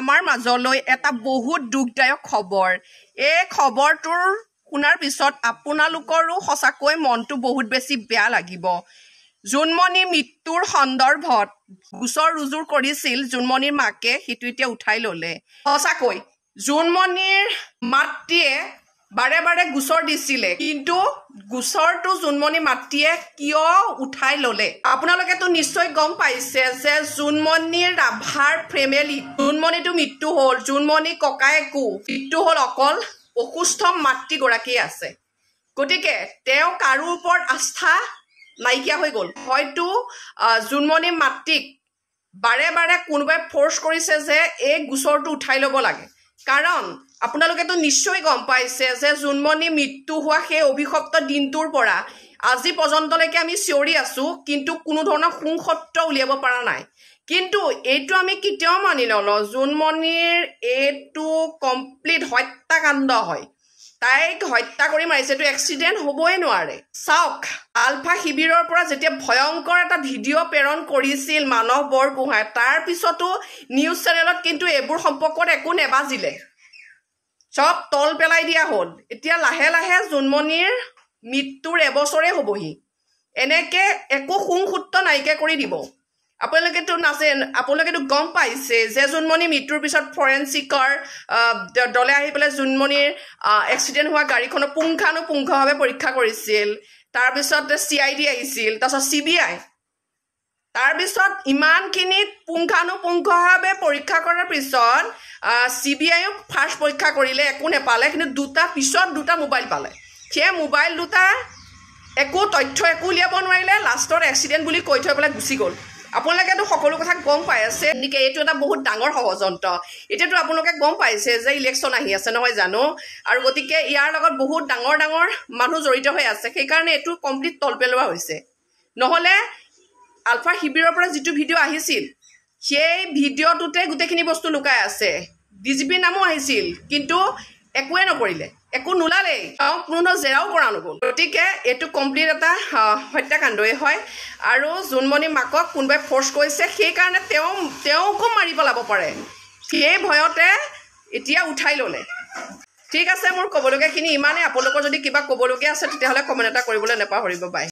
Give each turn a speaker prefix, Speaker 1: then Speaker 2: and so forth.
Speaker 1: আমাৰ মাজলৈ এটা বহুত দুখদায়ক খবৰ এই খবৰটোৰ শুনাৰ পিছত আপোনালোকৰো সঁচাকৈ মনটো বহুত বেছি বেয়া লাগিব জোনমণি মৃত্যুৰ সন্দৰ্ভত গোচৰ ৰুজুৰ কৰিছিল জোনমণিৰ মাকে সেইটো এতিয়া উঠাই ল'লে সঁচাকৈ জোনমণিৰ মাতৃয়ে বাৰে বাৰে গোচৰ দিছিলে কিন্তু গোচৰটো জোনমণি মাতৃয়ে কিয় উঠাই ল'লে আপোনালোকেতো নিশ্চয় গম পাইছে যে জোনমণিৰ ৰাভাৰ ফেমিলি জোনমণিটো মৃত্যু হ'ল জোনমণি ককায়েকো মৃত্যু হ'ল অকল অসুস্থ মাতৃগৰাকী আছে গতিকে তেওঁ কাৰো ওপৰত আস্থা নাইকিয়া হৈ গ'ল হয়তো জোনমণি মাতৃক বাৰে বাৰে কোনোবাই ফ'ৰ্চ কৰিছে যে এই গোচৰটো উঠাই ল'ব লাগে কাৰণ আপোনালোকেতো নিশ্চয় গম পাইছে যে জোনমণি মৃত্যু হোৱা সেই অভিশপ্ত দিনটোৰ পৰা আজি পৰ্যন্তলৈকে আমি চিঞৰি আছো কিন্তু কোনো ধৰণৰ সুংসত্ৰ উলিয়াব পৰা নাই কিন্তু এইটো আমি কেতিয়াও মানি নলওঁ জোনমণিৰ এইটো কমপ্লিট হত্যাকাণ্ড হয় তাইক হত্যা কৰি মাৰিছে এইটো এক্সিডেণ্ট হ'বই নোৱাৰে চাওক আলফা শিবিৰৰ পৰা যেতিয়া ভয়ংকৰ এটা ভিডিঅ' প্ৰেৰণ কৰিছিল মানৱ বৰগোহাঁই তাৰপিছতো নিউজ চেনেলত কিন্তু এইবোৰ সম্পৰ্কত একো নেবাজিলে চব তল পেলাই দিয়া হ'ল এতিয়া লাহে লাহে জোনমণিৰ মৃত্যুৰ এবছৰে হ'বহি এনেকে একো সোংসূত্ৰ নাইকিয়া কৰি দিব আপোনালোকেতো নাচে আপোনালোকেতো গম পাইছে যে জোনমণি মৃত্যুৰ পিছত ফৰেঞ্চিকৰ দলে আহি পেলাই জোনমণিৰ এক্সিডেণ্ট হোৱা গাড়ীখনৰ পুংখানুপুংখভাৱে পৰীক্ষা কৰিছিল তাৰপিছত চি আই ডি আহিছিল তাৰপিছত চি বি আই তাৰপিছত ইমানখিনি পুংখানুপুংখভাৱে পৰীক্ষা কৰাৰ পিছত চি বি আইয়ো ফাৰ্ষ্ট পৰীক্ষা কৰিলে একো নেপালে কিন্তু দুটা পিছত দুটা মোবাইল পালে সেই মোবাইল দুটা একো তথ্য একো উলিয়াব নোৱাৰিলে লাষ্টত এক্সিডেণ্ট বুলি কৈ থৈ পেলাই গুচি গ'ল আপোনালোকেতো সকলো কথা গম পাই আছে নেকি এইটো এটা বহুত ডাঙৰ ষড়যন্ত্ৰ এতিয়াতো আপোনালোকে গম পাইছে যে ইলেকশ্যন আহি আছে নহয় জানো আৰু গতিকে ইয়াৰ লগত বহুত ডাঙৰ ডাঙৰ মানুহ জড়িত হৈ আছে সেইকাৰণে এইটো কমপ্লিট তল পেলোৱা হৈছে নহ'লে আলফা শিবিৰৰ পৰা যিটো ভিডিঅ' আহিছিল সেই ভিডিঅ'টোতে গোটেইখিনি বস্তু লুকাই আছে ডি জি পিৰ নামো আহিছিল কিন্তু একোৱে নকৰিলে একো নোলালেই কোনো জেৰাও কৰা নগ'ল গতিকে এইটো কমপ্লিট এটা হত্যাকাণ্ডই হয় আৰু জোনমণি মাকক কোনোবাই ফ'ৰ্চ কৰিছে সেইকাৰণে তেওঁ তেওঁকো মাৰি পেলাব পাৰে সেই ভয়তে এতিয়া উঠাই ল'লে ঠিক আছে মোৰ ক'বলগীয়াখিনি ইমানেই আপোনালোকৰ যদি কিবা ক'বলগীয়া আছে তেতিয়াহ'লে কমেণ্ট এটা কৰিবলৈ নেপাহৰিব বাই